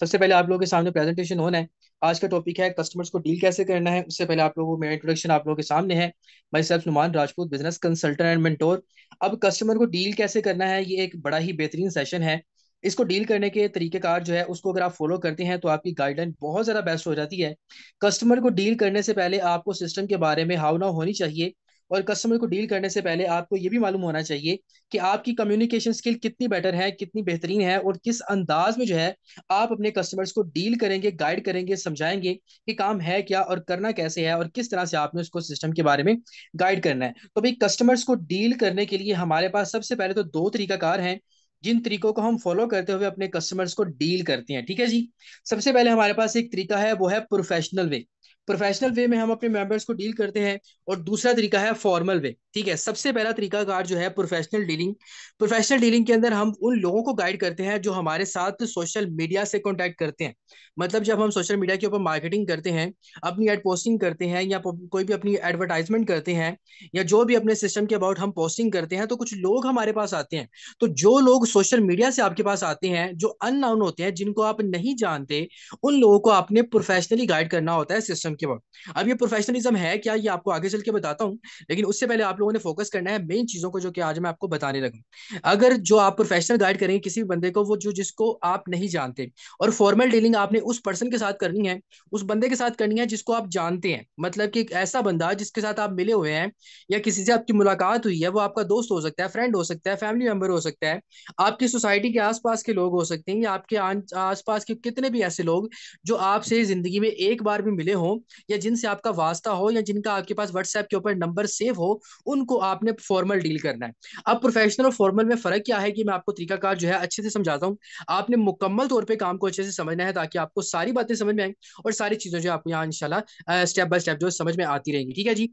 सबसे पहले आप लोगों के सामने प्रेजेंटेशन होना है आज का टॉपिक है कस्टमर्स को डील कैसे करना है उससे पहले आप लोगों को मेरा इंट्रोडक्शन आप लोगों के सामने है मैं self Numan Rajput business consultant and mentor अब कस्टमर को डील कैसे करना है ये एक बड़ा ही बेहतरीन सेशन है इसको डील करने के तरीकेकार जो है उसको अगर आप फॉलो करते हैं तो आपकी गाइडलाइन बहुत ज़्यादा बेस्ट हो जाती है कस्टमर को डील करने से पहले आपको सिस्टम के बारे में हावना होनी चाहिए और कस्टमर को डील करने से पहले आपको ये भी मालूम होना चाहिए कि आपकी कम्युनिकेशन स्किल कितनी बेटर है कितनी बेहतरीन है और किस अंदाज में जो है आप अपने कस्टमर्स को डील करेंगे गाइड करेंगे समझाएंगे कि काम है क्या और करना कैसे है और किस तरह से आपने उसको सिस्टम के बारे में गाइड करना है तो भाई कस्टमर्स को डील करने के लिए हमारे पास सबसे पहले तो दो तरीकाकार हैं जिन तरीकों को हम फॉलो करते हुए अपने कस्टमर्स को डील करते हैं ठीक है जी सबसे पहले हमारे पास एक तरीका है वो है प्रोफेशनल वे प्रोफेशनल वे में हम अपने मेंबर्स को डील करते हैं और दूसरा तरीका है फॉर्मल वे ठीक है सबसे पहला तरीका कार जो है प्रोफेशनल डीलिंग प्रोफेशनल डीलिंग के अंदर हम उन लोगों को गाइड करते हैं जो हमारे साथ सोशल मीडिया से कॉन्टेक्ट करते हैं मतलब जब हम सोशल मीडिया के ऊपर मार्केटिंग करते हैं अपनी एड पोस्टिंग करते हैं या कोई भी अपनी एडवर्टाइजमेंट करते हैं या जो भी अपने सिस्टम के अबाउट हम पोस्टिंग करते हैं तो कुछ लोग हमारे पास आते हैं तो जो लोग सोशल मीडिया से आपके पास आते हैं जो अननाउन होते हैं जिनको आप नहीं जानते उन लोगों को आपने प्रोफेशनली गाइड करना होता है सिस्टम एग्जाम के वक्त अब ये प्रोफेशनलिज्म है क्या ये आपको आगे चल के बताता हूँ लेकिन उससे पहले आप लोगों ने फोकस करना है मेन चीज़ों को जो कि आज मैं आपको बताने लगा अगर जो आप प्रोफेशनल गाइड करेंगे किसी भी बंदे को वो जो जिसको आप नहीं जानते और फॉर्मल डीलिंग आपने उस पर्सन के साथ करनी है उस बंदे के साथ करनी है जिसको आप जानते हैं मतलब कि ऐसा बंदा जिसके साथ आप मिले हुए हैं या किसी से आपकी मुलाकात हुई है वो आपका दोस्त हो सकता है फ्रेंड हो सकता है फैमिली मेंबर हो सकता है आपकी सोसाइटी के आसपास के लोग हो सकते हैं या आपके आसपास के कितने भी ऐसे लोग जो आपसे जिंदगी में एक बार भी मिले हों या जिनसे आपका वास्ता हो या जिनका आपके पास व्हाट्सएप के ऊपर नंबर सेव हो उनको आपने फॉर्मल डील करना है अब प्रोफेशनल और फॉर्मल में फर्क क्या है कि मैं आपको तरीकाकार जो है अच्छे से समझाता हूँ आपने मुकम्मल तौर पर काम को अच्छे से समझना है ताकि आपको सारी बातें समझ में आए और सारी चीज़ें जो आपको यहाँ इनशाला स्टेप बाय स्टेप जो समझ में आती रहेंगी ठीक है जी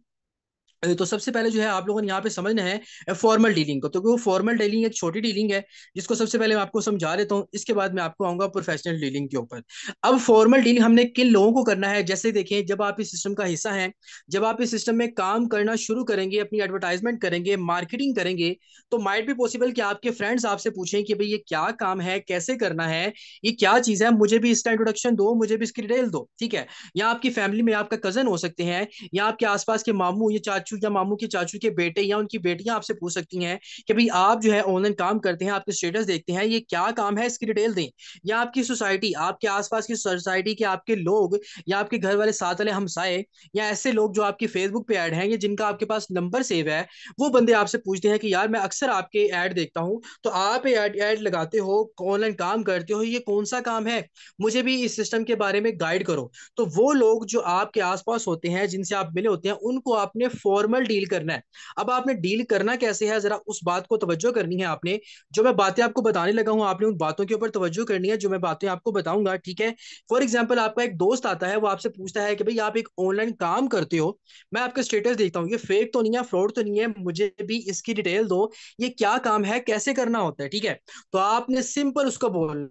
तो सबसे पहले जो है आप लोगों ने यहाँ पे समझना है फॉर्मल डीलिंग को तो क्योंकि फॉर्मल डीलिंग एक छोटी डीलिंग है जिसको सबसे पहले मैं आपको समझा देता हूँ इसके बाद मैं आपको आऊंगा प्रोफेशनल डीलिंग के ऊपर अब फॉर्मल डीलिंग हमने किन लोगों को करना है जैसे देखें जब आप इस सिस्टम का हिस्सा है जब आप इस सिस्टम में काम करना शुरू करेंगे अपनी एडवर्टाइजमेंट करेंगे मार्केटिंग करेंगे तो माइट भी पॉसिबल कि आपके फ्रेंड्स आपसे पूछें कि भाई ये क्या काम है कैसे करना है ये क्या चीज़ है मुझे भी इसका इंट्रोडक्शन दो मुझे भी इसकी डिटेल दो ठीक है या आपकी फैमिली में आपका कजन हो सकते हैं या आपके आसपास के मामू या चाचू चाचू या मामू के चाचू के बेटे या उनकी बेटियां आपसे पूछ सकती हैं कि भाई आप जो है ऑनलाइन काम करते हैं आपके स्टेटस देखते हैं ये क्या काम है इसकी डिटेल दें या आपकी सोसाइटी आपके आसपास की सोसाइटी के आपके लोग या आपके घर वाले साथ वाले हमसाए या ऐसे लोग जो आपकी फेसबुक पे ऐड हैं या जिनका आपके पास नंबर सेव है वो बंदे आपसे पूछते हैं कि यार मैं अक्सर आपके ऐड देखता हूँ तो आप ऐड ऐड लगाते हो ऑनलाइन काम करते हो ये कौन सा काम है मुझे भी इस सिस्टम के बारे में गाइड करो तो वो लोग जो आपके आसपास होते हैं जिनसे आप मिले होते हैं उनको आपने फॉलो फॉर्मल डील करना है अब आपने डील करना कैसे है जरा उस बात को तवज्जो करनी है आपने जो मैं बातें आपको बताने लगा हूँ आपने उन बातों के ऊपर तवज्जो करनी है जो मैं बातें आपको बताऊंगा ठीक है फॉर एग्जाम्पल आपका एक दोस्त आता है वो आपसे पूछता है कि भाई आप एक ऑनलाइन काम करते हो मैं आपका स्टेटस देखता हूँ ये फेक तो नहीं है फ्रॉड तो नहीं है मुझे भी इसकी डिटेल दो ये क्या काम है कैसे करना होता है ठीक है तो आपने सिंपल उसको बोलना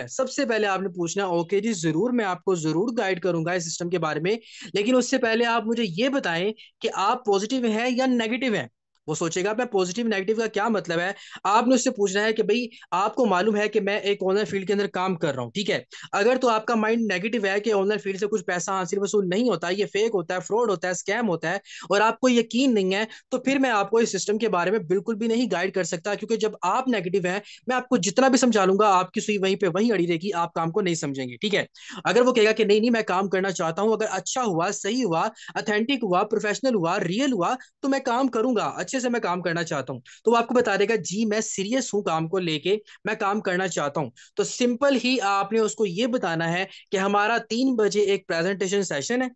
है सबसे पहले आपने पूछना ओके जी जरूर मैं आपको जरूर गाइड करूंगा इस सिस्टम के बारे में लेकिन उससे पहले आप मुझे ये बताएं कि आप पॉजिटिव हैं या नेगेटिव हैं वो सोचेगा मैं पॉजिटिव नेगेटिव का क्या मतलब है आपने उससे पूछना है कि भाई आपको मालूम है कि मैं एक ऑनलाइन फील्ड के अंदर काम कर रहा हूँ ठीक है अगर तो आपका माइंड नेगेटिव है कि ऑनलाइन फील्ड से कुछ पैसा हासिल वसूल नहीं होता ये फेक होता है फ्रॉड होता है स्कैम होता है और आपको यकीन नहीं है तो फिर मैं आपको इस सिस्टम के बारे में बिल्कुल भी नहीं गाइड कर सकता क्योंकि जब आप नेगेटिव है मैं आपको जितना भी समझा लूंगा आपकी सुई वहीं पर वहीं अड़ी रहेगी आप काम को नहीं समझेंगे ठीक है अगर वो कहेगा कि नहीं नहीं मैं काम करना चाहता हूँ अगर अच्छा हुआ सही हुआ अथेंटिक हुआ प्रोफेशनल हुआ रियल हुआ तो मैं काम करूंगा अच्छा अच्छे से मैं काम करना चाहता हूँ तो वो आपको बता देगा जी मैं सीरियस हूँ काम को लेके मैं काम करना चाहता हूँ तो सिंपल ही आपने उसको ये बताना है कि हमारा तीन बजे एक प्रेजेंटेशन सेशन है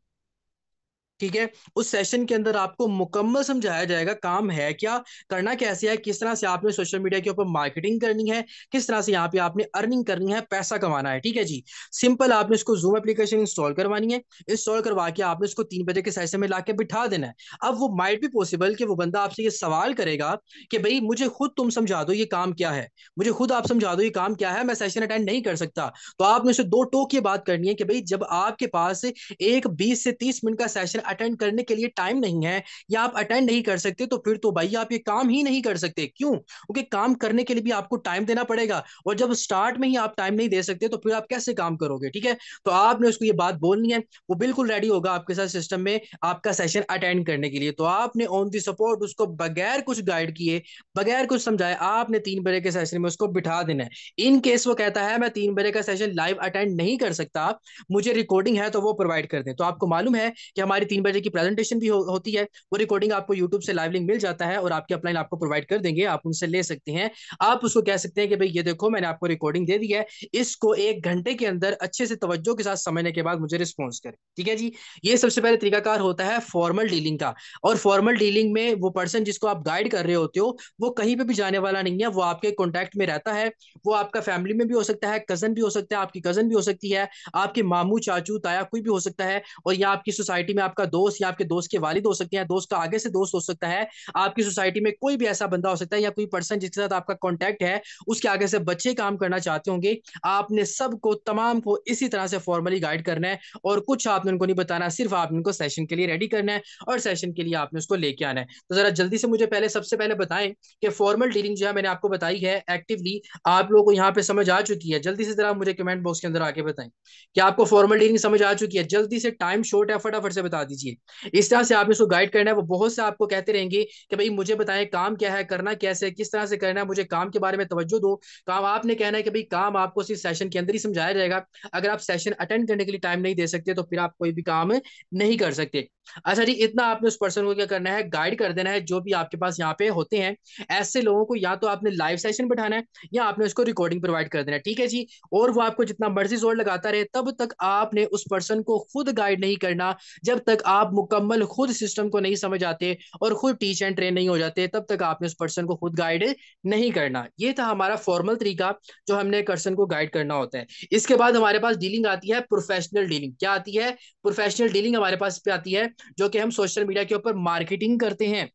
ठीक है उस सेशन के अंदर आपको मुकम्मल समझाया जाएगा काम है क्या करना कैसे है किस तरह से आपने सोशल मीडिया के ऊपर मार्केटिंग करनी है किस तरह से यहाँ पे आपने अर्निंग करनी है पैसा कमाना है ठीक है जी सिंपल आपने इसको जूम एप्लीकेशन इंस्टॉल करवानी है इंस्टॉल करवा के आपने उसको तीन बजे के सेशन में ला के बिठा देना है अब वो माइट भी पॉसिबल कि वो बंदा आपसे ये सवाल करेगा कि भाई मुझे खुद तुम समझा दो ये काम क्या है मुझे खुद आप समझा दो ये काम क्या है मैं सेशन अटेंड नहीं कर सकता तो आपने उसे दो टोक ये बात करनी है कि भाई जब आपके पास एक बीस से तीस मिनट का सेशन अटेंड करने के लिए टाइम नहीं है या आप अटेंड नहीं कर सकते तो फिर तो भाई आप ये काम ही नहीं कर सकते क्यों क्योंकि काम करने के लिए भी आपको टाइम देना पड़ेगा और जब स्टार्ट में ही आप टाइम नहीं दे सकते तो फिर आप कैसे काम करोगे ठीक है तो आपने उसको ये बात बोलनी है वो बिल्कुल रेडी होगा आपके साथ सिस्टम में आपका सेशन अटेंड करने के लिए तो आपने ऑन दी सपोर्ट उसको बगैर कुछ गाइड किए बगैर कुछ समझाए आपने तीन बजे के सेशन में उसको बिठा देना है इन केस वो कहता है मैं तीन बजे का सेशन लाइव अटेंड नहीं कर सकता मुझे रिकॉर्डिंग है तो वो प्रोवाइड कर दें तो आपको मालूम है कि हमारी तीन बजे की प्रेजेंटेशन भी हो, होती है वो रिकॉर्डिंग आपको यूट्यूब से लाइव लिंक मिल जाता है और आपके अपलाइन आपको प्रोवाइड कर देंगे आप उनसे ले सकते हैं आप उसको कह सकते हैं कि भाई ये देखो मैंने आपको रिकॉर्डिंग दे दी है इसको एक घंटे के अंदर अच्छे से तवज्जो के साथ समझने के बाद मुझे रिस्पॉन्स करें ठीक है जी ये सबसे पहले तरीकाकार होता है फॉर्मल डीलिंग का और फॉर्मल डीलिंग में वो पर्सन जिसको आप गाइड कर रहे होते हो वो कहीं पर भी जाने वाला नहीं है वो आपके कॉन्टैक्ट में रहता है वो आपका फैमिली में भी हो सकता है कजन भी हो सकता है आपकी कजन भी हो सकती है आपके मामू चाचू ताया कोई भी हो सकता है और या आपकी सोसाइटी में आपका आपका दोस्त या आपके दोस्त के वालिद हो सकते हैं दोस्त का आगे से दोस्त हो सकता है आपकी सोसाइटी में कोई भी ऐसा बंदा हो सकता है या कोई पर्सन जिसके साथ आपका कॉन्टैक्ट है उसके आगे से बच्चे काम करना चाहते होंगे आपने सबको तमाम को इसी तरह से फॉर्मली गाइड करना है और कुछ आपने उनको नहीं बताना सिर्फ आपने उनको सेशन के लिए रेडी करना है और सेशन के लिए आपने उसको लेके आना है तो जरा जल्दी से मुझे पहले सबसे पहले बताएं कि फॉर्मल डीलिंग जो है मैंने आपको बताई है एक्टिवली आप लोगों को यहाँ पे समझ आ चुकी है जल्दी से जरा मुझे कमेंट बॉक्स के अंदर आके बताएं कि आपको फॉर्मल डीलिंग समझ आ चुकी है जल्दी से टाइम शॉर्ट है फटाफट से बता दीजिए कीजिए इस तरह से आप इसको गाइड करना है वो बहुत से आपको कहते रहेंगे कि भाई मुझे बताएं काम क्या है करना कैसे किस तरह से करना है मुझे काम के बारे में तवज्जो दो काम आपने कहना है कि भाई काम आपको सिर्फ सेशन के अंदर ही समझाया जाएगा अगर आप सेशन अटेंड करने के लिए टाइम नहीं दे सकते तो फिर आप कोई भी काम नहीं कर सकते अच्छा जी इतना आपने उस पर्सन को क्या करना है गाइड कर देना है जो भी आपके पास यहाँ पे होते हैं ऐसे लोगों को या तो आपने लाइव सेशन बैठाना है या आपने उसको रिकॉर्डिंग प्रोवाइड कर देना है ठीक है जी और वो आपको जितना मर्जी जोर लगाता रहे तब तक आपने उस पर्सन को खुद गाइड नहीं करना जब तक तक आप मुकम्मल खुद सिस्टम को नहीं समझ आते और खुद टीच एंड ट्रेन नहीं हो जाते तब तक आपने उस पर्सन को खुद गाइड नहीं करना ये था हमारा फॉर्मल तरीका जो हमने पर्सन को गाइड करना होता है इसके बाद हमारे पास डीलिंग आती है प्रोफेशनल डीलिंग क्या आती है प्रोफेशनल डीलिंग हमारे पास पे आती है जो कि हम सोशल मीडिया के ऊपर मार्केटिंग करते हैं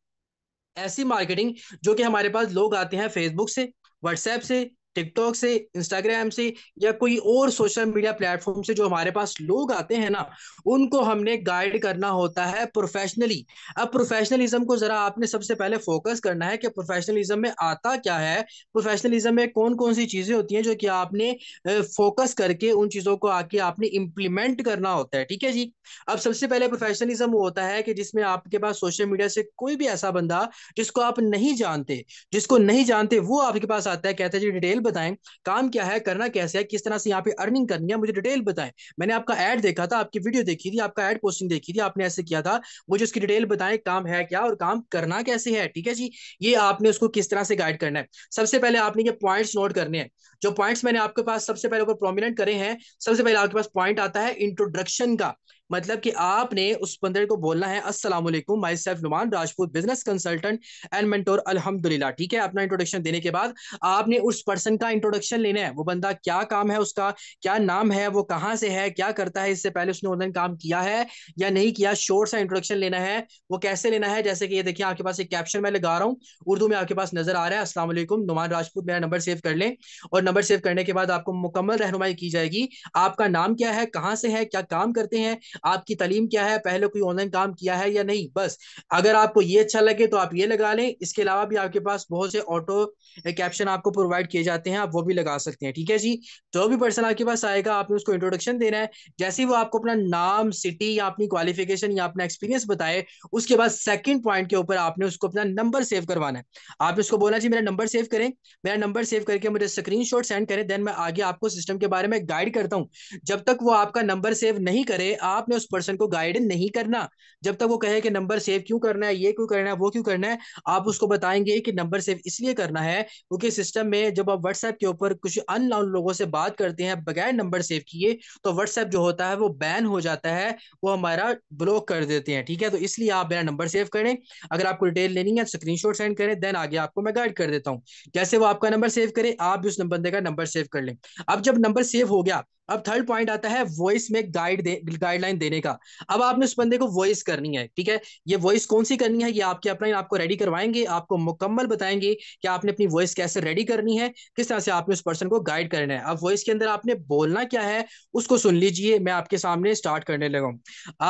ऐसी मार्केटिंग जो कि हमारे पास लोग आते हैं फेसबुक से व्हाट्सएप से टिकटॉक से इंस्टाग्राम से या कोई और सोशल मीडिया प्लेटफॉर्म से जो हमारे पास लोग आते हैं ना उनको हमने गाइड करना होता है प्रोफेशनली अब प्रोफेशनलिज्म को जरा आपने सबसे पहले फोकस करना है कि प्रोफेशनलिज्म में आता क्या है प्रोफेशनलिज्म में कौन कौन सी चीजें होती हैं जो कि आपने फोकस करके उन चीजों को आके आपने इम्प्लीमेंट करना होता है ठीक है जी अब सबसे पहले प्रोफेशनलिज्म होता है कि जिसमें आपके पास सोशल मीडिया से कोई भी ऐसा बंदा जिसको आप नहीं जानते जिसको नहीं जानते वो आपके पास आता है कहते हैं जी डिटेल बताएं काम क्या है करना कैसे है किस तरह से यहाँ पे अर्निंग करनी है मुझे डिटेल बताएं मैंने आपका एड देखा था आपकी वीडियो देखी थी आपका एड पोस्टिंग देखी थी आपने ऐसे किया था मुझे उसकी डिटेल बताएं काम है क्या और काम करना कैसे है ठीक है जी ये आपने उसको किस तरह से गाइड करना है सबसे पहले आपने ये पॉइंट नोट करने हैं जो पॉइंट्स मैंने आपके पास सबसे पहले ऊपर प्रोमिनेंट करे हैं सबसे पहले आपके पास पॉइंट आता है इंट्रोडक्शन का मतलब कि आपने उस बंदे को बोलना है अस्सलाम वालेकुम myself Numan Rajput business consultant and mentor अल्हम्दुलिल्लाह ठीक है अपना इंट्रोडक्शन देने के बाद आपने उस पर्सन का इंट्रोडक्शन लेना है वो बंदा क्या काम है उसका क्या नाम है वो कहाँ से है क्या करता है इससे पहले उसने ऑनलाइन काम किया है या नहीं किया शोर सा इंट्रोडक्शन लेना है वो कैसे लेना है जैसे कि ये देखिए आपके पास एक कैप्शन मैं लगा रहा हूँ उर्दू में आपके पास नजर आ रहा है असला नुमान राजपूत मेरा नंबर सेव कर लें और नंबर सेव करने के बाद आपको मुकम्मल रहनुमाई की जाएगी आपका नाम क्या है कहाँ से है क्या काम करते हैं आपकी तलीम क्या है पहले कोई ऑनलाइन काम किया है या नहीं बस अगर आपको ये अच्छा लगे तो आप ये लगा लें इसके अलावा भी आपके पास बहुत से ऑटो कैप्शन आपको प्रोवाइड किए जाते हैं आप वो भी लगा सकते हैं ठीक है जी जो भी पर्सन आपके पास आएगा आपने उसको इंट्रोडक्शन देना है जैसे ही वो आपको अपना नाम सिटी या अपनी क्वालिफिकेशन या अपना एक्सपीरियंस बताए उसके बाद सेकेंड पॉइंट के ऊपर आपने उसको अपना नंबर सेव करवाना है आपने उसको बोला जी मेरा नंबर सेव करें मेरा नंबर सेव करके मुझे स्क्रीन सेंड करें देन मैं आगे आपको सिस्टम के बारे में गाइड करता हूँ जब तक वो आपका नंबर सेव नहीं करे आप आपने उस पर्सन को गाइड नहीं करना जब तक वो कहे कि नंबर सेव क्यों करना है ये क्यों करना है वो क्यों करना है आप उसको बताएंगे कि नंबर सेव इसलिए करना है क्योंकि सिस्टम में जब आप व्हाट्सएप के ऊपर कुछ अननाउन लोगों से बात करते हैं बगैर नंबर सेव किए तो व्हाट्सएप जो होता है वो बैन हो जाता है वो हमारा ब्लॉक कर देते हैं ठीक है तो इसलिए आप मेरा नंबर सेव करें अगर आपको डिटेल लेनी है स्क्रीन सेंड करें देन आगे आपको मैं गाइड कर देता हूँ जैसे वो आपका नंबर सेव करें आप भी उस बंदे का नंबर सेव कर लें अब जब नंबर सेव हो गया अब थर्ड पॉइंट आता है वॉइस में गाइड दे, गाइडलाइन देने का अब आपने उस बंदे को वॉइस करनी है ठीक है ये वॉइस कौन सी करनी है ये आपके अपना आपको रेडी करवाएंगे आपको मुकम्मल बताएंगे कि आपने अपनी वॉइस कैसे रेडी करनी है किस तरह से आपने उस पर्सन को गाइड करना है अब वॉइस के अंदर आपने बोलना क्या है उसको सुन लीजिए मैं आपके सामने स्टार्ट करने लगा हूँ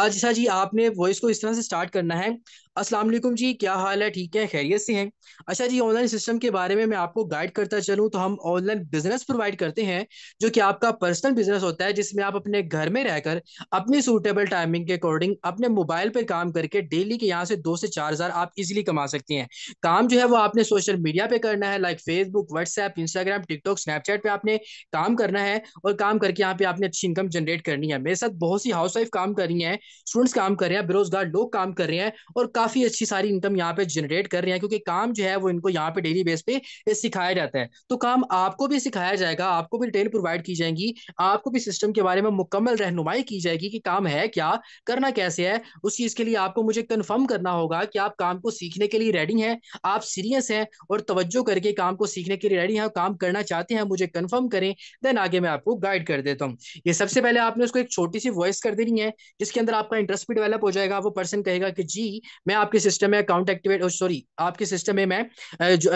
आज जी आपने वॉइस को इस तरह से स्टार्ट करना है अस्सलाम वालेकुम जी क्या हाल है ठीक है खैरियत से हैं अच्छा जी ऑनलाइन सिस्टम के बारे में मैं आपको गाइड करता चलूं तो हम ऑनलाइन बिजनेस प्रोवाइड करते हैं जो कि आपका पर्सनल बिजनेस होता है जिसमें आप अपने घर में रहकर अपनी सूटेबल टाइमिंग के अकॉर्डिंग अपने मोबाइल पर काम करके डेली के यहाँ से दो से चार हज़ार आप इजिली कमा सकते हैं काम जो है वो आपने सोशल मीडिया पर करना है like Facebook WhatsApp Instagram TikTok Snapchat पर आपने काम करना है और काम करके यहाँ पे आपने अच्छी इनकम जनरेट करनी है मेरे साथ बहुत सी हाउस वाइफ काम कर रही है स्टूडेंट्स काम कर रहे हैं बेरोजगार लोग काम कर रहे हैं और काफ़ी अच्छी सारी इनकम यहाँ पे जनरेट कर रहे हैं क्योंकि काम जो है वो इनको यहाँ पे डेली बेस पे सिखाया जाता है तो काम आपको भी सिखाया जाएगा आपको भी डिटेल प्रोवाइड की जाएंगी आपको भी सिस्टम के बारे में मुकम्मल रहनुमाई की जाएगी कि काम है क्या करना कैसे है उस चीज़ के लिए आपको मुझे कन्फर्म करना होगा कि आप काम को सीखने के लिए रेडी है आप सीरियस हैं और तवज्जो करके काम को सीखने के लिए रेडी हैं काम करना चाहते हैं मुझे कन्फर्म करें देन आगे मैं आपको गाइड कर देता हूँ ये सबसे पहले आपने उसको एक छोटी सी वॉइस कर देनी है जिसके अंदर आपका इंटरेस्ट भी डेवलप हो जाएगा वो पर्सन कहेगा कि जी मैं मैं आपके सिस्टम में अकाउंट एक्टिवेट सॉरी आपके सिस्टम में मैं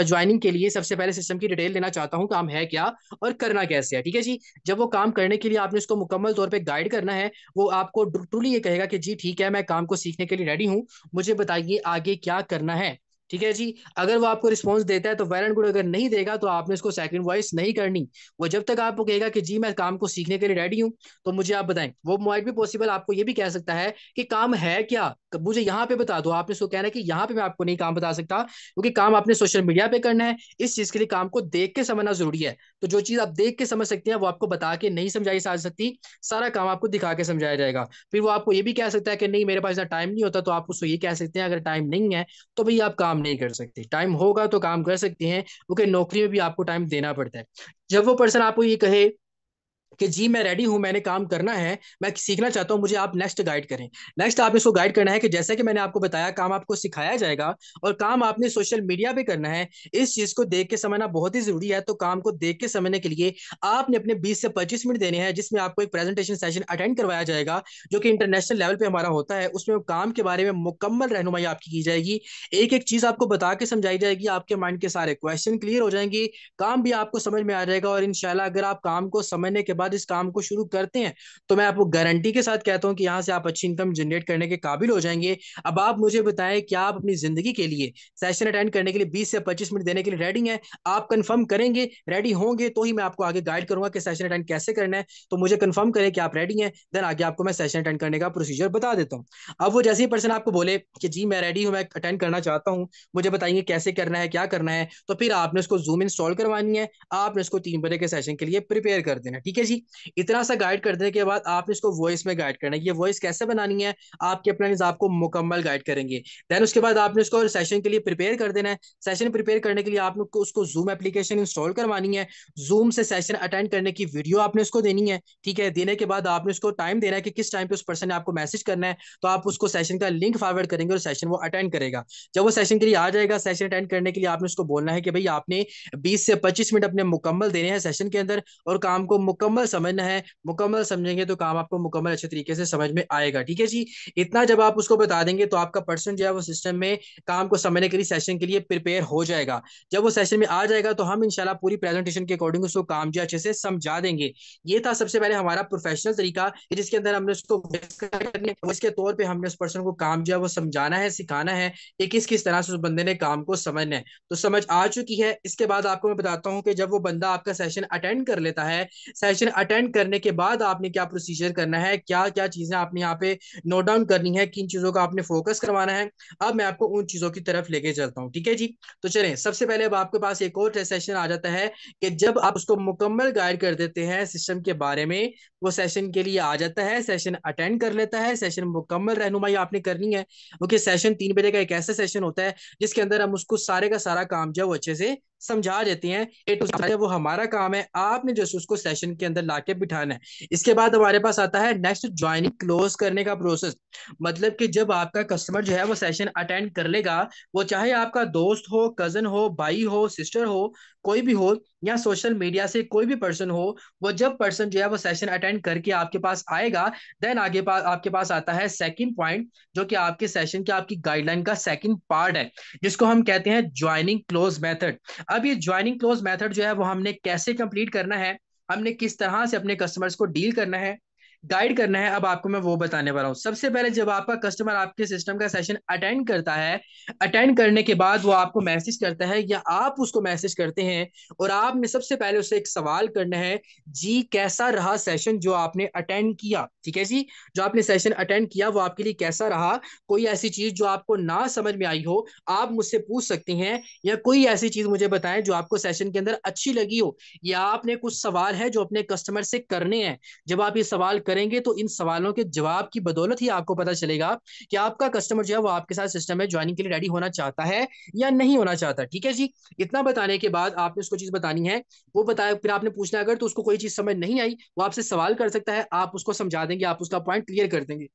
ज्वाइनिंग के लिए सबसे पहले सिस्टम की डिटेल देना चाहता हूँ काम है क्या और करना कैसे है ठीक है जी जब वो काम करने के लिए आपने उसको मुकम्मल तौर पर गाइड करना है वो आपको ट्रूली ये कहेगा कि जी ठीक है मैं काम को सीखने के लिए रेडी हूँ मुझे बताइए आगे क्या करना है ठीक है जी अगर वो आपको रिस्पॉन्स देता है तो वेल एंड गुड अगर नहीं देगा तो आपने उसको सेकंड वॉइस नहीं करनी वो जब तक आपको कहेगा कि जी मैं काम को सीखने के लिए रेडी हूँ तो मुझे आप बताएं वो माइट भी पॉसिबल आपको ये भी कह सकता है कि काम है क्या मुझे यहाँ पे बता दो आपने उसको कहना है कि यहाँ पे मैं आपको नहीं काम बता सकता क्योंकि काम आपने सोशल मीडिया पे करना है इस चीज के लिए काम को देख के समझना जरूरी है तो जो चीज आप देख के समझ सकते हैं वो आपको बता के नहीं समझाई जा सकती सारा काम आपको दिखा के समझाया जाएगा फिर वो आपको ये भी कह सकता है कि नहीं मेरे पास इतना टाइम नहीं होता तो आप उसको ये कह सकते हैं अगर टाइम नहीं है तो भाई आप काम काम नहीं कर सकती टाइम होगा तो काम कर सकती हैं ओके नौकरी में भी आपको टाइम देना पड़ता है जब वो पर्सन आपको ये कहे कि जी मैं रेडी हूं मैंने काम करना है मैं सीखना चाहता हूं मुझे आप नेक्स्ट गाइड करें नेक्स्ट आप इसको गाइड करना है कि जैसा कि मैंने आपको बताया काम आपको सिखाया जाएगा और काम आपने सोशल मीडिया पे करना है इस चीज को देख के समझना बहुत ही जरूरी है तो काम को देख के समझने के लिए आपने अपने बीस से पच्चीस मिनट देने हैं जिसमें आपको एक प्रेजेंटेशन सेशन अटेंड करवाया जाएगा जो कि इंटरनेशनल लेवल पे हमारा होता है उसमें काम के बारे में मुकम्मल रहनुमाई आपकी की जाएगी एक एक चीज आपको बता के समझाई जाएगी आपके माइंड के सारे क्वेश्चन क्लियर हो जाएंगे काम भी आपको समझ में आ जाएगा और इनशाला अगर आप काम को समझने के बाद बाद इस काम को शुरू करते हैं तो मैं आपको गारंटी के साथ कहता हूँ कि यहाँ से आप अच्छी इनकम जनरेट करने के काबिल हो जाएंगे अब आप मुझे बताएं क्या आप अपनी जिंदगी के लिए सेशन अटेंड करने के लिए बीस से पच्चीस मिनट देने के लिए रेडी है आप कन्फर्म करेंगे रेडी होंगे तो ही मैं आपको आगे गाइड करूंगा कि सेशन अटेंड कैसे करना है तो मुझे कन्फर्म करें कि आप रेडी है देन आगे आपको मैं सेशन अटेंड करने का प्रोसीजर बता देता हूँ अब वो जैसे ही पर्सन आपको बोले कि जी मैं रेडी हूँ मैं अटेंड करना चाहता हूँ मुझे बताइए कैसे करना है क्या करना है तो फिर आपने उसको जूम इंस्टॉल करवानी है आपने उसको तीन बजे के सेशन के लिए प्रिपेयर कर देना ठीक है जी कि इतना सा गाइड कर देने के बाद आपने इसको वॉइस में गाइड करना है ये वॉइस कैसे बनानी है आपके प्लानिज आपको मुकम्मल गाइड करेंगे देन उसके बाद आपने उसको सेशन के लिए प्रिपेयर कर देना है सेशन प्रिपेयर करने के लिए आपने उसको जूम एप्लीकेशन इंस्टॉल करवानी है जूम से सेशन अटेंड करने की वीडियो आपने उसको देनी है ठीक है देने के बाद आपने उसको टाइम देना है कि किस टाइम पे उस पर्सन ने आपको मैसेज करना है तो आप उसको सेशन का लिंक फॉरवर्ड करेंगे और सेशन वो अटेंड करेगा जब वो सेशन के लिए आ जाएगा सेशन अटेंड करने के लिए आपने उसको बोलना है कि भाई आपने बीस से पच्चीस मिनट अपने मुकम्मल देने हैं सेशन के अंदर और काम को मुकम्मल मुकम्मल समझना है मुकम्मल समझेंगे तो काम आपको मुकम्मल अच्छे तरीके से समझ में आएगा ठीक है जी इतना जब आप उसको बता देंगे तो आपका पर्सन जो है वो सिस्टम में काम को समझने के लिए सेशन के लिए प्रिपेयर हो जाएगा जब वो सेशन में आ जाएगा तो हम इनशाला पूरी प्रेजेंटेशन के अकॉर्डिंग उसको काम जो अच्छे से समझा देंगे ये था सबसे पहले हमारा प्रोफेशनल तरीका जिसके अंदर हमने उसको इसके तौर पर हमने उस पर्सन को काम जो है वो समझाना है सिखाना है कि किस किस तरह से उस बंदे ने काम को समझना है तो समझ आ चुकी है इसके बाद आपको मैं बताता हूँ कि जब वो बंदा आपका सेशन अटेंड कर लेता है सेशन सेशन अटेंड करने के बाद आपने क्या प्रोसीजर करना है क्या क्या चीज़ें आपने यहाँ पे नोट डाउन करनी है किन चीज़ों का आपने फोकस करवाना है अब मैं आपको उन चीज़ों की तरफ लेके चलता हूँ ठीक है जी तो चलें सबसे पहले अब आपके पास एक और सेशन आ जाता है कि जब आप उसको मुकम्मल गाइड कर देते हैं सिस्टम के बारे में वो सेशन के लिए आ जाता है सेशन अटेंड कर लेता है सेशन मुकम्मल रहनुमाई आपने करनी है ओके सेशन तीन बजे का एक ऐसा सेशन होता है जिसके अंदर हम उसको सारे का सारा काम जो अच्छे से समझा देती हैं ए टू है वो हमारा काम है आपने जो उसको सेशन के अंदर लाके बिठाना है इसके बाद हमारे पास आता है नेक्स्ट ज्वाइनिंग क्लोज करने का प्रोसेस मतलब कि जब आपका कस्टमर जो है वो सेशन अटेंड कर लेगा वो चाहे आपका दोस्त हो कजन हो भाई हो सिस्टर हो कोई भी हो या सोशल मीडिया से कोई भी पर्सन हो वो जब पर्सन जो है वो सेशन अटेंड करके आपके पास आएगा देन आगे पास आपके पास आता है सेकंड पॉइंट जो कि आपके सेशन की आपकी गाइडलाइन का सेकंड पार्ट है जिसको हम कहते हैं ज्वाइनिंग क्लोज मैथड अब ये ज्वाइनिंग क्लोज मैथड जो है वो हमने कैसे कंप्लीट करना है हमने किस तरह से अपने कस्टमर्स को डील करना है गाइड करना है अब आपको मैं वो बताने वाला हूँ सबसे पहले जब आपका कस्टमर आपके सिस्टम का सेशन अटेंड करता है अटेंड करने के बाद वो आपको मैसेज करता है या आप उसको मैसेज करते हैं और आपने सबसे पहले उसे एक सवाल करना है जी कैसा रहा सेशन जो आपने अटेंड किया ठीक है जी जो आपने सेशन अटेंड किया वो आपके लिए कैसा रहा कोई ऐसी चीज जो आपको ना समझ में आई हो आप मुझसे पूछ सकते हैं या कोई ऐसी चीज मुझे बताएं जो आपको सेशन के अंदर अच्छी लगी हो या आपने कुछ सवाल है जो अपने कस्टमर से करने हैं जब आप ये सवाल करेंगे तो इन सवालों के जवाब की बदौलत ही आपको पता चलेगा कि आपका कस्टमर जो है वो आपके साथ सिस्टम में ज्वाइनिंग के लिए रेडी होना चाहता है या नहीं होना चाहता ठीक है जी इतना बताने के बाद आपने उसको चीज बतानी है वो बताया फिर आपने पूछना अगर तो उसको कोई चीज समझ नहीं आई वो आपसे सवाल कर सकता है आप उसको समझा देंगे आप उसका पॉइंट क्लियर कर देंगे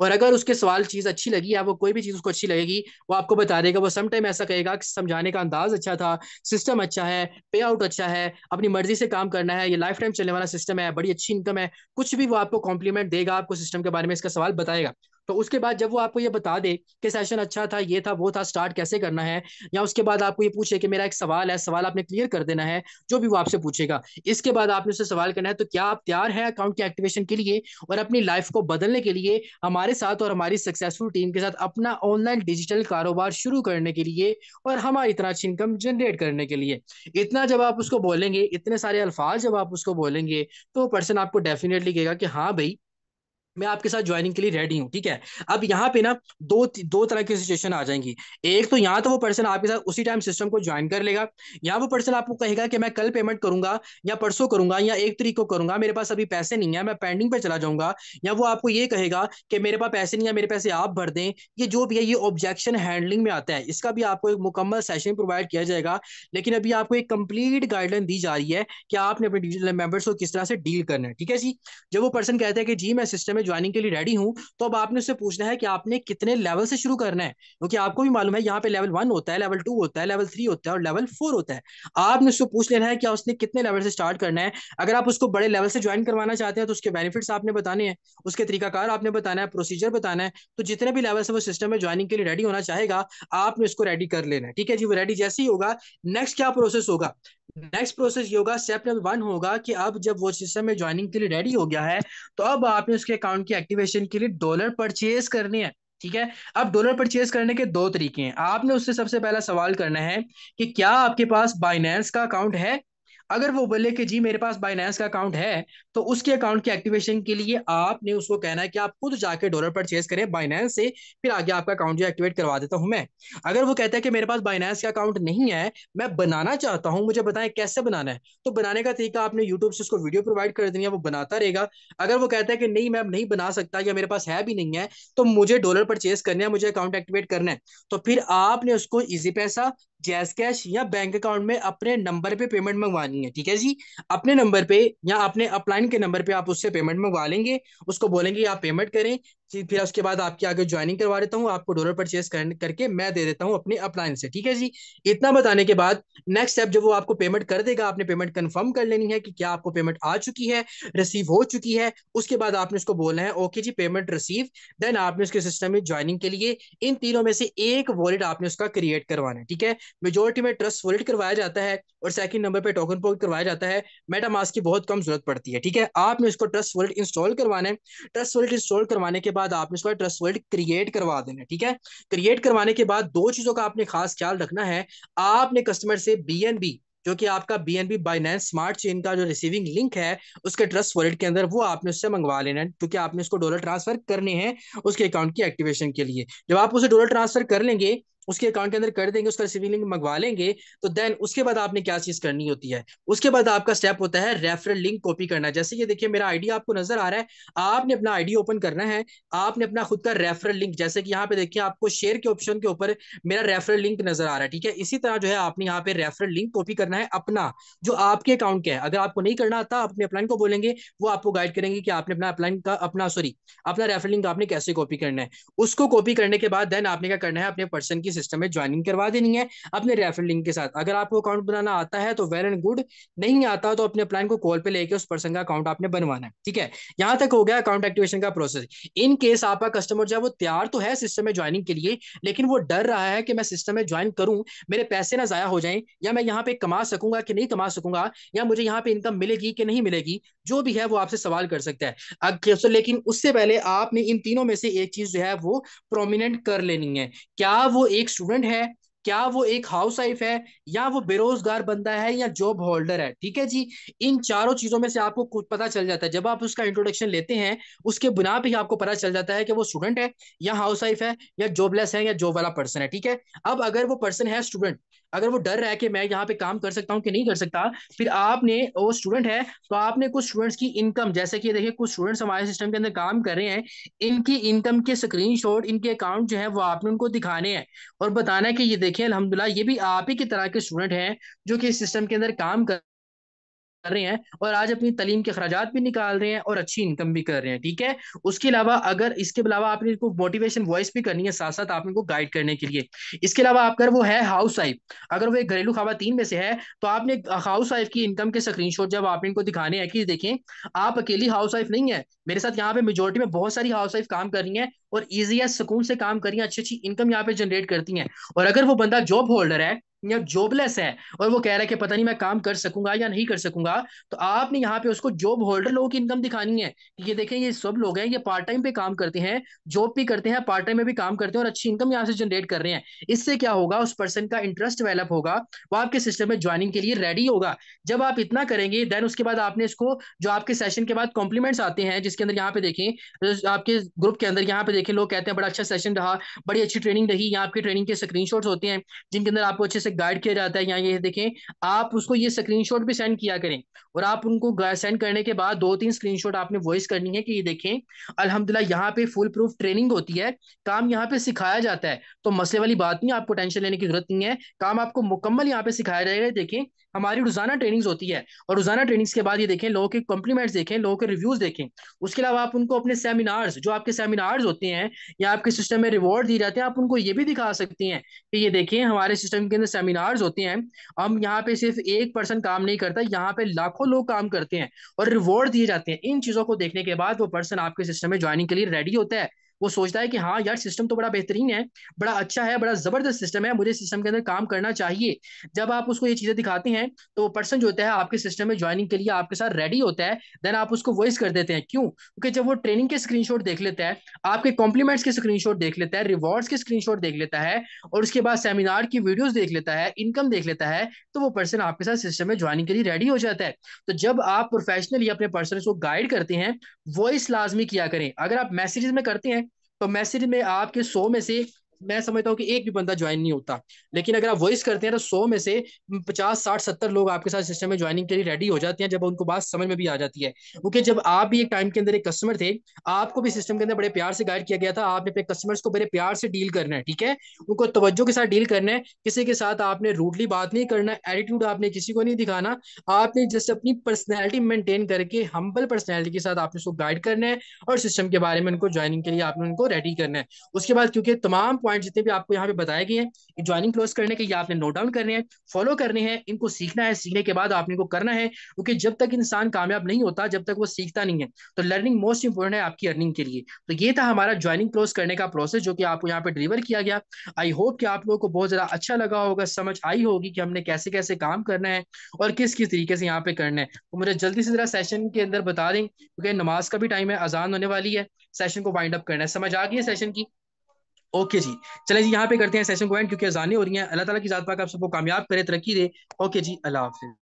और अगर उसके सवाल चीज़ अच्छी लगी या वो कोई भी चीज़ उसको अच्छी लगेगी वो आपको बता देगा वो समटाइम ऐसा कहेगा कि समझाने का अंदाज अच्छा था सिस्टम अच्छा है पे आउट अच्छा है अपनी मर्जी से काम करना है ये लाइफ टाइम चलने वाला सिस्टम है बड़ी अच्छी इनकम है कुछ भी वो आपको कॉम्प्लीमेंट देगा आपको सिस्टम के बारे में इसका सवाल बताएगा तो उसके बाद जब वो आपको ये बता दे कि सेशन अच्छा था ये था वो था स्टार्ट कैसे करना है या उसके बाद आपको ये पूछे कि मेरा एक सवाल है सवाल आपने क्लियर कर देना है जो भी वो आपसे पूछेगा इसके बाद आपने उससे सवाल करना है तो क्या आप तैयार हैं अकाउंट के एक्टिवेशन के लिए और अपनी लाइफ को बदलने के लिए हमारे साथ और हमारी सक्सेसफुल टीम के साथ अपना ऑनलाइन डिजिटल कारोबार शुरू करने के लिए और हमारी इतना अच्छी इनकम जनरेट करने के लिए इतना जब आप उसको बोलेंगे इतने सारे अल्फाज जब आप उसको बोलेंगे तो पर्सन आपको डेफिनेटली कहेगा कि हाँ भाई मैं आपके साथ ज्वाइनिंग के लिए रेडी हूँ ठीक है अब यहाँ पे ना दो दो तरह की सिचुएशन आ जाएंगी एक तो यहाँ तो वो पर्सन आपके साथ उसी टाइम सिस्टम को ज्वाइन कर लेगा यहाँ वो पर्सन आपको कहेगा कि मैं कल पेमेंट करूंगा या परसों करूंगा या एक तरीक को करूंगा मेरे पास अभी पैसे नहीं है मैं पेंडिंग पे चला जाऊंगा या वो आपको ये कहेगा कि मेरे पास पैसे नहीं है मेरे पैसे आप भर दें ये जो भी है ये ऑब्जेक्शन हैंडलिंग में आता है इसका भी आपको एक मुकम्मल सेशन प्रोवाइड किया जाएगा लेकिन अभी आपको एक कंप्लीट गाइडलाइन दी जा रही है कि आपने अपने मेंबर्स को किस तरह से डील करना है ठीक है जी जब वो पर्सन कहते हैं कि जी मैं सिस्टम में ज्वाइनिंग के लिए रेडी हूँ तो अब आपने उससे पूछना है कि आपने कितने लेवल से शुरू करना है क्योंकि आपको भी मालूम है यहाँ पे लेवल वन होता है लेवल टू होता है लेवल थ्री होता है और लेवल फोर होता है आपने उससे पूछ लेना है कि उसने कितने लेवल से स्टार्ट करना है अगर आप उसको बड़े लेवल से ज्वाइन करवाना चाहते हैं तो उसके बेनिफिट्स आपने बताने हैं उसके तरीकाकार आपने बताना है प्रोसीजर बताना है तो जितने भी लेवल से वो सिस्टम में ज्वाइनिंग के लिए रेडी होना चाहेगा आपने उसको रेडी कर लेना है ठीक है जी वो रेडी जैसे ही होगा नेक्स्ट क्या प्रोसेस होगा नेक्स्ट प्रोसेस ये होगा स्टेप नंबर वन होगा कि अब जब वो सिस्टम में ज्वाइनिंग के लिए रेडी हो गया है तो अब आपने उसके अकाउंट अकाउंट की एक्टिवेशन के लिए डॉलर परचेज करनी है ठीक है अब डॉलर परचेज करने के दो तरीके हैं आपने उससे सबसे पहला सवाल करना है कि क्या आपके पास बाइनेंस का अकाउंट है अगर वो बोले कि जी मेरे पास बाइनेंस का अकाउंट है तो उसके अकाउंट की एक्टिवेशन के लिए आपने उसको कहना है कि आप खुद जाके डॉलर परचेज करें बाइनेंस से फिर आगे आपका अकाउंट जो एक्टिवेट करवा देता हूं मैं अगर वो कहता है कि मेरे पास बाइनेंस का अकाउंट नहीं है मैं बनाना चाहता हूं मुझे बताएं कैसे बनाना है तो बनाने का तरीका आपने यूट्यूब से उसको वीडियो प्रोवाइड कर देनी है वो बनाता रहेगा अगर वो कहता है कि नहीं मैं नहीं बना सकता या मेरे पास है भी नहीं है तो मुझे डॉलर परचेज करना है मुझे अकाउंट एक्टिवेट करना है तो फिर आपने उसको इजी पैसा जैस कैश या बैंक अकाउंट में अपने नंबर पे पेमेंट मंगवानी करनी है ठीक है जी अपने नंबर पे या अपने अपलाइन के नंबर पे आप उससे पेमेंट मंगवा लेंगे उसको बोलेंगे आप पेमेंट करें फिर उसके बाद आपके आगे ज्वाइनिंग करवा देता हूँ आपको डॉलर परचेज कर, करके मैं दे देता हूँ अपने अपलाइन से ठीक है जी इतना बताने के बाद नेक्स्ट स्टेप जब वो आपको पेमेंट कर देगा आपने पेमेंट कंफर्म कर लेनी है कि क्या आपको पेमेंट आ चुकी है रिसीव हो चुकी है उसके बाद आपने उसको बोलना है ओके जी पेमेंट रिसीव देन आपने उसके सिस्टम में ज्वाइनिंग के लिए इन तीनों में से एक वॉलेट आपने उसका क्रिएट करवाना है ठीक है मेजोरिटी में ट्रस्ट वॉलेट करवाया जाता है और सेकंड नंबर पर टोकन पोक करवाया जाता है मेटामास्क की बहुत कम जरूरत पड़ती है ठीक है आपने उसको ट्रस्ट वॉलेट इंस्टॉल करवाना है ट्रस्ट वॉलेट इंस्टॉल करवाने के बाद आपने उसका ट्रस्ट वर्ल्ड क्रिएट करवा देना ठीक है क्रिएट करवाने के बाद दो चीजों का आपने खास ख्याल रखना है आपने कस्टमर से बी जो कि आपका B N B Binance smart chain का जो रिसीविंग लिंक है उसके ट्रस्ट वॉलेट के अंदर वो आपने उससे मंगवा लेना है क्योंकि आपने उसको डॉलर ट्रांसफर करने हैं उसके अकाउंट की एक्टिवेशन के लिए जब आप उसे डॉलर ट्रांसफर कर लेंगे उसके अकाउंट के अंदर कर देंगे उसका रिसीविंग लिंक मंगवा लेंगे तो देन उसके बाद आपने क्या चीज करनी होती है उसके बाद आपका स्टेप होता है रेफरल लिंक कॉपी करना जैसे ये देखिए मेरा आईडी आपको नजर आ रहा है आपने अपना आईडी ओपन करना है आपने अपना खुद का रेफरल लिंक जैसे कि यहाँ पे देखिए आपको शेयर के ऑप्शन के ऊपर मेरा रेफरल लिंक नजर आ रहा है ठीक है इसी तरह जो है आपने यहाँ पे रेफरल लिंक कॉपी करना है अपना जो आपके अकाउंट का है अगर आपको नहीं करना आता आप अपने अपलाइन को बोलेंगे वो आपको गाइड करेंगे कि आपने अपना अपलाइन का अपना सॉरी अपना रेफरल लिंक आपने कैसे कॉपी करना है उसको कॉपी करने के बाद देन आपने क्या करना है अपने पर्सन की सिस्टम में ज्वाइनिंग करवा देनी है अपने रेफरल लिंक के साथ अगर आपको अकाउंट बनाना आता है तो वेल एंड गुड नहीं आता तो अपने प्लान को कॉल पे लेके उस पर्सन का अकाउंट आपने बनवाना है ठीक है यहां तक हो गया अकाउंट एक्टिवेशन का प्रोसेस इन केस आपका कस्टमर जो है वो तैयार तो है सिस्टम में ज्वाइनिंग के लिए लेकिन वो डर रहा है कि मैं सिस्टम में ज्वाइन करूं मेरे पैसे ना जाया हो जाए या मैं यहाँ पे कमा सकूंगा कि नहीं कमा सकूंगा या मुझे यहाँ पे इनकम मिलेगी कि नहीं मिलेगी जो भी है वो आपसे सवाल कर सकता है तो लेकिन उससे पहले आपने इन तीनों में से एक चीज जो है वो प्रोमिनेंट कर लेनी है क्या वो एक एक स्टूडेंट है क्या वो एक हाउस वाइफ है या वो बेरोजगार बंदा है या जॉब होल्डर है ठीक है जी इन चारों चीजों में से आपको कुछ पता चल जाता है जब आप उसका इंट्रोडक्शन लेते हैं उसके बिना पे ही आपको पता चल जाता है कि वो स्टूडेंट है या हाउस वाइफ है या जॉबलेस है या जॉब वाला पर्सन है ठीक है अब अगर वो पर्सन है स्टूडेंट अगर वो डर रहा है कि मैं यहाँ पे काम कर सकता हूँ कि नहीं कर सकता फिर आपने वो स्टूडेंट है तो आपने कुछ स्टूडेंट्स की इनकम जैसे कि देखिए कुछ स्टूडेंट्स हमारे सिस्टम के अंदर काम कर रहे हैं इनकी इनकम के स्क्रीनशॉट इनके अकाउंट जो है वो आपने उनको दिखाने हैं और बताना है कि ये देखिए अलहमदिल्ला ये भी आप ही की तरह के स्टूडेंट हैं जो कि इस सिस्टम के अंदर काम कर कर रहे हैं और आज अपनी तलीम के अखराज भी निकाल रहे हैं और अच्छी इनकम भी कर रहे हैं ठीक है उसके अलावा अगर इसके अलावा आपने इनको मोटिवेशन वॉइस भी करनी है साथ साथ आप इनको गाइड करने के लिए इसके अलावा आप कर वो है हाउस वाइफ अगर वो एक घरेलू खातन में से है तो आपने हाउस वाइफ की इनकम के स्क्रीन जब आप इनको दिखाने हैं कि देखें आप अकेली हाउस वाइफ नहीं है मेरे साथ यहाँ पे मेजोरिटी में बहुत सारी हाउस वाइफ काम कर रही है और ईजी या सुकून से काम कर रही है अच्छी अच्छी इनकम यहाँ पे जनरेट करती है और अगर वो बंदा जॉब होल्डर है या जॉबलेस है और वो कह रहा है कि पता नहीं मैं काम कर सकूंगा या नहीं कर सकूंगा तो आपने यहाँ पे उसको जॉब होल्डर लोगों की इनकम दिखानी है ये देखें ये सब लोग हैं ये पार्ट टाइम पे काम करते हैं जॉब भी करते हैं पार्ट टाइम में भी काम करते हैं और अच्छी इनकम यहाँ से जनरेट कर रहे हैं इससे क्या होगा उस पर्सन का इंटरेस्ट डेवलप होगा वो आपके सिस्टम में ज्वाइनिंग के लिए रेडी होगा जब आप इतना करेंगे देन उसके बाद आपने इसको जो आपके सेशन के बाद कॉम्प्लीमेंट्स आते हैं जिसके अंदर यहाँ पे देखें आपके ग्रुप के अंदर यहाँ पे देखें लोग कहते हैं बड़ा अच्छा सेशन रहा बड़ी अच्छी ट्रेनिंग रही यहाँ आपकी ट्रेनिंग के स्क्रीन होते हैं जिनके अंदर आपको अच्छे से गाइड किया जाता है यहाँ ये देखें आप उसको ये स्क्रीनशॉट भी सेंड किया करें और आप उनको सेंड करने के बाद दो तीन स्क्रीनशॉट आपने वॉइस करनी है कि ये देखें अलहमदिल्ला यहाँ पे फुल प्रूफ ट्रेनिंग होती है काम यहाँ पे सिखाया जाता है तो मसले वाली बात नहीं आपको टेंशन लेने की जरूरत नहीं है काम आपको मुकम्मल यहाँ पे सिखाया जाएगा देखें हमारी रोजाना ट्रेनिंग्स होती है और रोजाना ट्रेनिंग्स के बाद ये देखें लोगों के कॉम्प्लीमेंट्स देखें लोगों के रिव्यूज देखें उसके अलावा आप उनको अपने सेमिनार्स जो आपके सेमिनार्स होते हैं या आपके सिस्टम में रिवॉर्ड दिए जाते हैं आप उनको ये भी दिखा सकते हैं कि ये देखें हमारे सिस्टम के अंदर सेमिनार्स होते हैं हम यहाँ पे सिर्फ एक पर्सन काम नहीं करता यहाँ पे लाखों लोग काम करते हैं और रिवॉर्ड दिए जाते हैं इन चीजों को देखने के बाद वो पर्सन आपके सिस्टम में ज्वाइनिंग के लिए रेडी होता है वो सोचता है कि हाँ यार सिस्टम तो बड़ा बेहतरीन है बड़ा अच्छा है बड़ा जबरदस्त सिस्टम है मुझे सिस्टम के अंदर काम करना चाहिए जब आप उसको ये चीजें दिखाते हैं तो वो पर्सन जो होता है आपके सिस्टम में ज्वाइनिंग के लिए आपके साथ रेडी होता है देन आप उसको वॉइस कर देते हैं क्यों क्योंकि जब वो ट्रेनिंग के स्क्रीन देख लेता है आपके कॉम्प्लीमेंट्स के स्क्रीन देख लेता है रिवॉर्ड्स के स्क्रीन देख लेता है और उसके बाद सेमिनार की वीडियोज देख लेता है इनकम देख लेता है तो वो पर्सन आपके साथ सिस्टम में ज्वाइनिंग के लिए रेडी हो जाता है तो जब आप प्रोफेशनली अपने पर्सन को गाइड करते हैं वॉइस लाजमी किया करें अगर आप मैसेजेस में करते हैं तो मैसेज में आपके सौ में से मैं समझता हूँ कि एक भी बंदा ज्वाइन नहीं होता लेकिन अगर आप वॉइस करते हैं तो सौ में से पचास साठ सत्तर लोग आपके साथ सिस्टम में ज्वाइनिंग के लिए रेडी हो जाते हैं जब उनको बात समझ में भी आ जाती है क्योंकि जब आप भी एक टाइम के अंदर एक कस्टमर थे आपको भी सिस्टम के अंदर बड़े प्यार से गाइड किया गया था आपने अपने कस्टमर्स को बड़े प्यार से डील करना है ठीक है उनको तवज्जो के साथ डील करना है किसी के साथ आपने रूडली बात नहीं करना एटीट्यूड आपने किसी को नहीं दिखाना आपने जस्ट अपनी पर्सनैलिटी मेंटेन करके हम्बल पर्सनैलिटी के साथ आपने उसको गाइड करना है और सिस्टम के बारे में उनको ज्वाइनिंग के लिए आपने उनको रेडी करना है उसके बाद क्योंकि तमाम पॉइंट जितने भी आपको यहाँ पे बताए गए हैं ज्वाइनिंग क्लोज करने के ये आपने नोट डाउन करने हैं फॉलो करने हैं इनको सीखना है सीखने के बाद आपने को करना है क्योंकि जब तक इंसान कामयाब नहीं होता जब तक वो सीखता नहीं है तो लर्निंग मोस्ट इंपॉर्टेंट है आपकी अर्निंग के लिए तो ये था हमारा ज्वाइनिंग क्लोज करने का प्रोसेस जो कि आपको यहाँ पे डिलीवर किया गया आई होप कि आप लोगों को बहुत ज्यादा अच्छा लगा होगा समझ आई होगी कि हमने कैसे कैसे काम करना है और किस किस तरीके से यहाँ पे करना है तो मुझे जल्दी से जरा सेशन के अंदर बता दें क्योंकि नमाज का भी टाइम है अजान होने वाली है सेशन को वाइंड अप करना है समझ आ गई है सेशन की ओके जी चले जी यहाँ पे करते हैं सेशन को एंड क्योंकि अजाने हो रही हैं अल्लाह ताला की जात पाक आप सबको कामयाब करे तरक्की दे ओके जी अल्लाह हाफिज